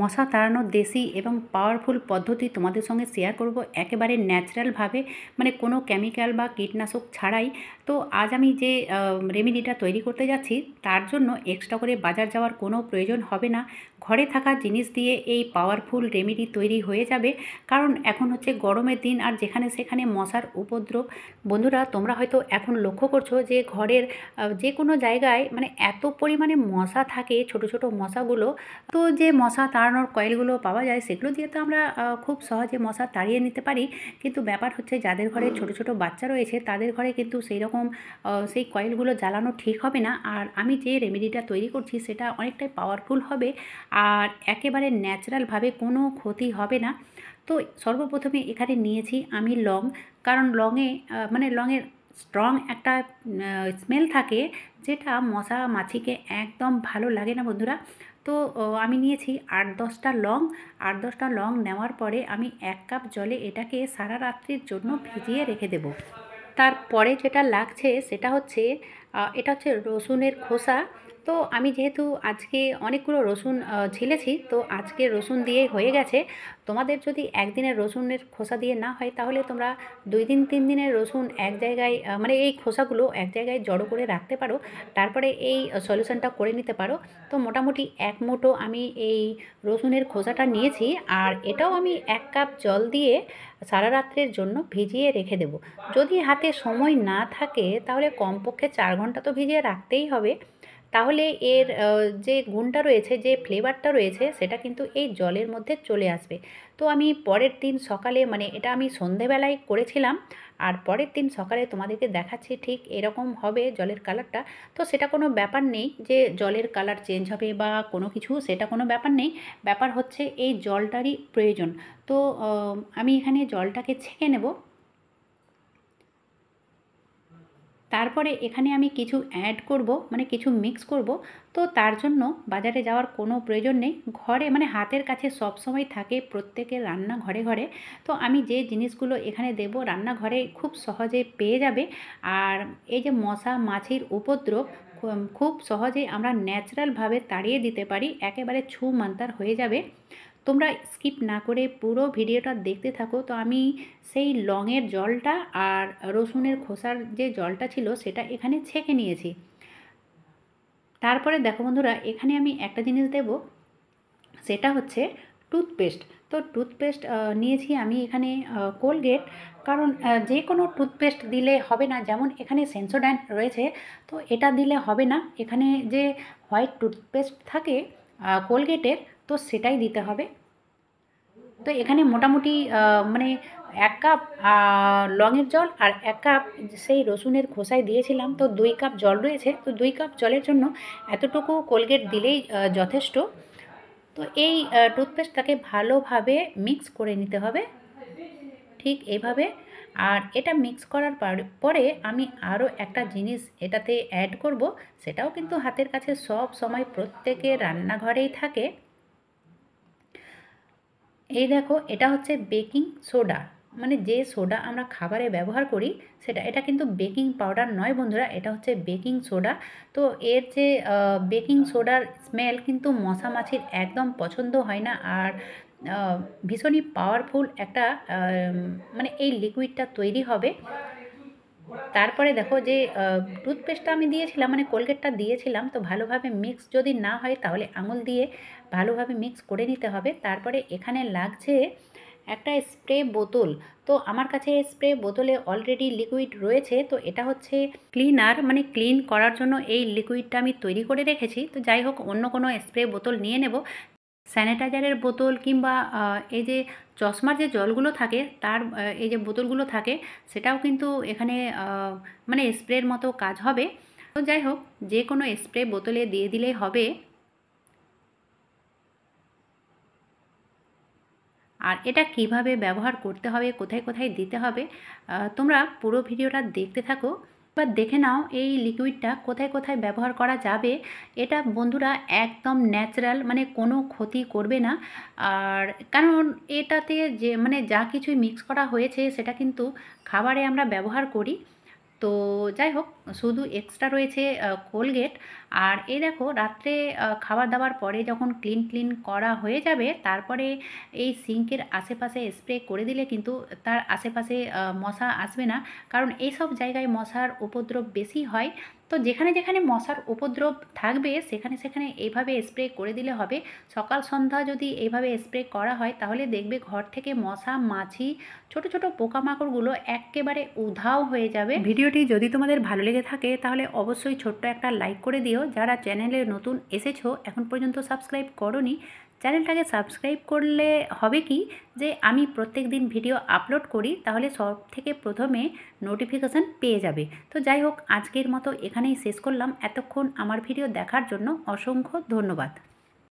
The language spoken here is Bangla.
মশা তাড়ানোর দেশি এবং পাওয়ারফুল পদ্ধতি তোমাদের সঙ্গে শেয়ার করব একেবারে ন্যাচারালভাবে মানে কোনো কেমিক্যাল বা কীটনাশক ছাড়াই তো আজ আমি যে রেমেডিটা তৈরি করতে যাচ্ছি তার জন্য এক্সট্রা করে বাজার যাওয়ার কোনো প্রয়োজন হবে না ঘরে থাকা জিনিস দিয়ে এই পাওয়ারফুল রেমেডি তৈরি হয়ে যাবে কারণ এখন হচ্ছে গরমের দিন আর যেখানে সেখানে মশার উপদ্রব বন্ধুরা তোমরা হয়তো এখন লক্ষ্য করছো যে ঘরের যে কোনো জায়গায় মানে এত পরিমাণে মশা থাকে ছোট ছোট মশাগুলো তো যে মশা তাড়ানোর কয়েলগুলো পাওয়া যায় সেগুলো দিয়ে তো আমরা খুব সহজে মশা তাড়িয়ে নিতে পারি কিন্তু ব্যাপার হচ্ছে যাদের ঘরে ছোট ছোট বাচ্চা রয়েছে তাদের ঘরে কিন্তু সেই রকম সেই কয়েলগুলো জ্বালানো ঠিক হবে না আর আমি যে রেমেডিটা তৈরি করছি সেটা অনেকটাই পাওয়ারফুল হবে আর একেবারে ন্যাচারালভাবে কোনো ক্ষতি হবে না তো সর্বপ্রথমে এখানে নিয়েছি আমি লং কারণ লংয়ে মানে লংয়ের স্ট্রং একটা স্মেল থাকে যেটা মশা মাছিকে একদম ভালো লাগে না বন্ধুরা তো আমি নিয়েছি আট দশটা লং আট দশটা লং নেওয়ার পরে আমি এক কাপ জলে এটাকে সারা রাত্রির জন্য ভিজিয়ে রেখে দেব তারপরে যেটা লাগছে সেটা হচ্ছে এটা হচ্ছে রসুনের খোসা তো আমি যেহেতু আজকে অনেকগুলো রসুন ছিলেছি তো আজকে রসুন দিয়েই হয়ে গেছে তোমাদের যদি একদিনের রসুনের খোসা দিয়ে না হয় তাহলে তোমরা দুই দিন তিন দিনের রসুন এক জায়গায় মানে এই খোসাগুলো এক জায়গায় জড়ো করে রাখতে পারো তারপরে এই সলিউশনটা করে নিতে পারো তো মোটামুটি এক মুঠো আমি এই রসুনের খোসাটা নিয়েছি আর এটাও আমি এক কাপ জল দিয়ে সারা রাত্রের জন্য ভিজিয়ে রেখে দেব যদি হাতে সময় না থাকে তাহলে কমপক্ষে চার ঘন্টা তো ভিজিয়ে রাখতেই হবে তাহলে এর যে গুণটা রয়েছে যে ফ্লেভারটা রয়েছে সেটা কিন্তু এই জলের মধ্যে চলে আসবে তো আমি পরের দিন সকালে মানে এটা আমি সন্ধেবেলায় করেছিলাম আর পরের দিন সকালে তোমাদেরকে দেখাচ্ছি ঠিক এরকম হবে জলের কালারটা তো সেটা কোনো ব্যাপার নেই যে জলের কালার চেঞ্জ হবে বা কোনো কিছু সেটা কোনো ব্যাপার নেই ব্যাপার হচ্ছে এই জলটারই প্রয়োজন তো আমি এখানে জলটাকে ছেঁকে নেব তারপরে এখানে আমি কিছু অ্যাড করব মানে কিছু মিক্স করব তো তার জন্য বাজারে যাওয়ার কোনো প্রয়োজন নেই ঘরে মানে হাতের কাছে সবসময় থাকে প্রত্যেকের রান্না ঘরে ঘরে তো আমি যে জিনিসগুলো এখানে দেব রান্নাঘরে খুব সহজে পেয়ে যাবে আর এই যে মশা মাছির উপদ্রব খুব সহজেই আমরা ন্যাচারালভাবে তাড়িয়ে দিতে পারি একেবারে ছু মান্তার হয়ে যাবে তোমরা স্কিপ না করে পুরো ভিডিওটা দেখতে থাকো তো আমি সেই লংয়ের জলটা আর রসুনের খোসার যে জলটা ছিল সেটা এখানে ছেঁকে নিয়েছি তারপরে দেখো বন্ধুরা এখানে আমি একটা জিনিস দেব সেটা হচ্ছে টুথপেস্ট তো টুথপেস্ট নিয়েছি আমি এখানে কোলগেট কারণ যে কোনো টুথপেস্ট দিলে হবে না যেমন এখানে সেন্সোডাইন রয়েছে তো এটা দিলে হবে না এখানে যে হোয়াইট টুথপেস্ট থাকে কোলগেটের তো সেটাই দিতে হবে তো এখানে মোটামুটি মানে এক কাপ লংয়ের জল আর এক কাপ সেই রসুনের খোসায় দিয়েছিলাম তো দুই কাপ জল রয়েছে তো দুই কাপ জলের জন্য এতটুকু কোলগেট দিলেই যথেষ্ট তো এই টুথপেস্টটাকে ভালোভাবে মিক্স করে নিতে হবে ঠিক এইভাবে আর এটা মিক্স করার পরে আমি আরও একটা জিনিস এটাতে অ্যাড করব সেটাও কিন্তু হাতের কাছে সব সময় প্রত্যেকের রান্নাঘরেই থাকে এই দেখো এটা হচ্ছে বেকিং সোডা মানে যে সোডা আমরা খাবারে ব্যবহার করি সেটা এটা কিন্তু বেকিং পাউডার নয় বন্ধুরা এটা হচ্ছে বেকিং সোডা তো এর যে বেকিং সোডার স্মেল কিন্তু মশা মাছির একদম পছন্দ হয় না আর ভীষণই পাওয়ারফুল একটা মানে এই লিকুইডটা তৈরি হবে তারপরে দেখো যে টুথপেস্টটা আমি দিয়েছিলাম মানে কোলগেটটা দিয়েছিলাম তো ভালোভাবে মিক্স যদি না হয় তাহলে আঙুল দিয়ে ভালোভাবে মিক্স করে নিতে হবে তারপরে এখানে লাগছে একটা স্প্রে বোতল তো আমার কাছে স্প্রে বোতলে অলরেডি লিকুইড রয়েছে তো এটা হচ্ছে ক্লিনার মানে ক্লিন করার জন্য এই লিকুইডটা আমি তৈরি করে রেখেছি তো যাই হোক অন্য কোনো স্প্রে বোতল নিয়ে নেব স্যানিটাইজারের বোতল কিংবা এই যে চশমার যে জলগুলো থাকে তার এই যে বোতলগুলো থাকে সেটাও কিন্তু এখানে মানে স্প্রের মতো কাজ হবে তো যাই হোক যে কোনো স্প্রে বোতলে দিয়ে দিলে হবে আর এটা কিভাবে ব্যবহার করতে হবে কোথায় কোথায় দিতে হবে তোমরা পুরো ভিডিওটা দেখতে থাকো এবার দেখে নাও এই লিকুইডটা কোথায় কোথায় ব্যবহার করা যাবে এটা বন্ধুরা একদম ন্যাচারাল মানে কোনো ক্ষতি করবে না আর কারণ এটাতে যে মানে যা কিছুই মিক্স করা হয়েছে সেটা কিন্তু খাবারে আমরা ব্যবহার করি তো যাই হোক শুধু এক্সট্রা রয়েছে কোলগেট আর এই দেখো রাত্রে খাবার দাবার পরে যখন ক্লিন ক্লিন করা হয়ে যাবে তারপরে এই সিঙ্কের আশেপাশে স্প্রে করে দিলে কিন্তু তার আশেপাশে মশা আসবে না কারণ এইসব জায়গায় মশার উপদ্রব বেশি হয় তো যেখানে যেখানে মশার উপদ্রব থাকবে সেখানে সেখানে এইভাবে স্প্রে করে দিলে হবে সকাল সন্ধ্যা যদি এইভাবে স্প্রে করা হয় তাহলে দেখবে ঘর থেকে মশা মাছি ছোট ছোট পোকামাকড়গুলো একেবারে উধাও হয়ে যাবে ভিডিওটি যদি তোমাদের ভালো লেগে থাকে তাহলে অবশ্যই ছোট্ট একটা লাইক করে দিও যারা চ্যানেলে নতুন এসেছো এখন পর্যন্ত সাবস্ক্রাইব করনি চ্যানেলটাকে সাবস্ক্রাইব করলে হবে কি যে আমি প্রত্যেক দিন ভিডিও আপলোড করি তাহলে সব থেকে প্রথমে নোটিফিকেশান পেয়ে যাবে তো যাই হোক আজকের মতো এখানেই শেষ করলাম এতক্ষণ আমার ভিডিও দেখার জন্য অসংখ্য ধন্যবাদ